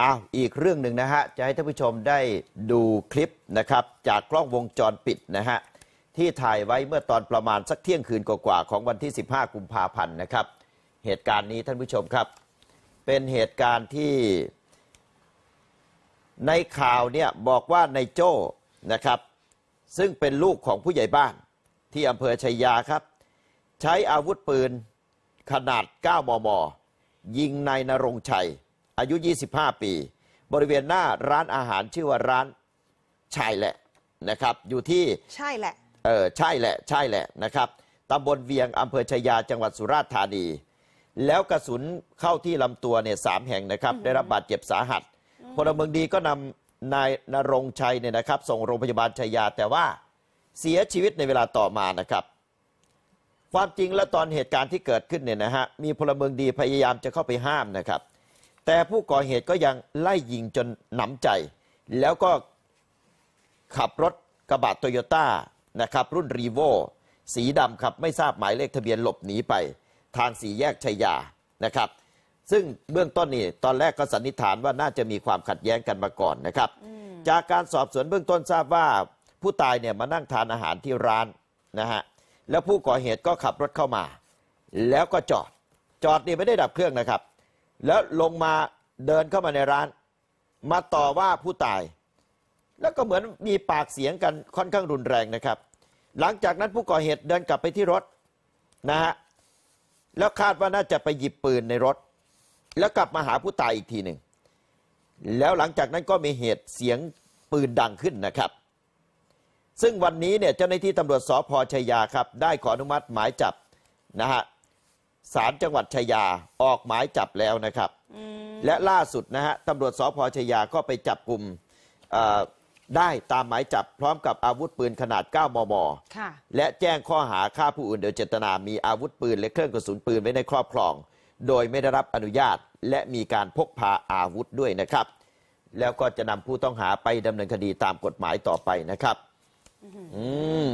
อ้าวอีกเรื่องหนึ่งนะฮะ จะให้ท่านผู้ชมได้ดูคลิปนะครับจากกล้องวงจรปิดนะฮะ ที่ถ่ายไว้เมื่อตอนประมาณสักเที่ยงคืนกว่าๆของวันที่ 15 กุมภาพันธ์นะครับ เหตุการณ์นี้ท่านผู้ชมครับ เป็นเหตุการณ์ที่ในข่าวเนี่ยบอกว่านายโจ้นะครับ ซึ่งเป็นลูกของผู้ใหญ่บ้าน ที่อำเภอชัยยาครับ ใช้อาวุธปืนขนาด9มมยิงนายนรงชัยอายุ 25 ปี บริเวณหน้าร้านอาหารชื่อว่าร้านชายแหละนะครับ อยู่ที่ใช่แหละเออใช่แหละใช่แหละนะครับ ตำบลเวียงอำเภอชายา จังหวัดสุราษฎร์ธานี แล้วกระสุนเข้าที่ลำตัวเนี่ยสามแห่งนะครับ ได้รับบาดเจ็บสาหัส พลเมืองดีก็นำนายนรงชัยเนี่ยนะครับ ส่งโรงพยาบาลชายา แต่ว่าเสียชีวิตในเวลาต่อมานะครับ ความจริงแล้วตอนเหตุการณ์ที่เกิดขึ้นเนี่ยนะฮะ มีพลเมืองดีพยายามจะเข้าไปห้ามนะครับแต่ผู้ก่อเหตุก็ยังไล่ยิงจนหนำใจ แล้วก็ขับรถกระบะโตโยต้านะครับรุ่นรีโวสีดำครับไม่ทราบหมายเลขทะเบียนหลบหนีไป ทางสีแยกชัยยานะครับ ซึ่งเบื้องต้นนี่ตอนแรกก็สันนิษฐานว่าน่าจะมีความขัดแย้งกันมาก่อนนะครับ จากการสอบสวนเบื้องต้นทราบว่าผู้ตายเนี่ยมานั่งทานอาหารที่ร้านนะฮะแล้วผู้ก่อเหตุก็ขับรถเข้ามา แล้วก็จอดจอดนี่ไม่ได้ดับเครื่องนะครับแล้วลงมาเดินเข้ามาในร้าน มาต่อว่าผู้ตาย แล้วก็เหมือนมีปากเสียงกันค่อนข้างรุนแรงนะครับ หลังจากนั้นผู้ก่อเหตุเดินกลับไปที่รถ นะฮะแล้วคาดว่าน่าจะไปหยิบปืนในรถ แล้วกลับมาหาผู้ตายอีกทีหนึ่งแล้วหลังจากนั้นก็มีเหตุเสียงปืนดังขึ้นนะครับ ซึ่งวันนี้เนี่ยเจ้าหน้าที่ตำรวจสพชัยยาครับได้ขออนุมัติหมายจับนะฮะศาลจังหวัดชายาออกหมายจับแล้วนะครับ และล่าสุดนะฮะตำรวจสพชายาก็ไปจับกลุ่มได้ตามหมายจับพร้อมกับอาวุธปืนขนาด 9 มมและแจ้งข้อหาฆ่าผู้อื่นโดยเจตนา มีอาวุธปืนและเครื่องกระสุนปืนไว้ในครอบครอง โดยไม่ได้รับอนุญาตและมีการพกพาอาวุธด้วยนะครับ แล้วก็จะนำผู้ต้องหาไปดำเนินคดีตามกฎหมายต่อไปนะครับ อืม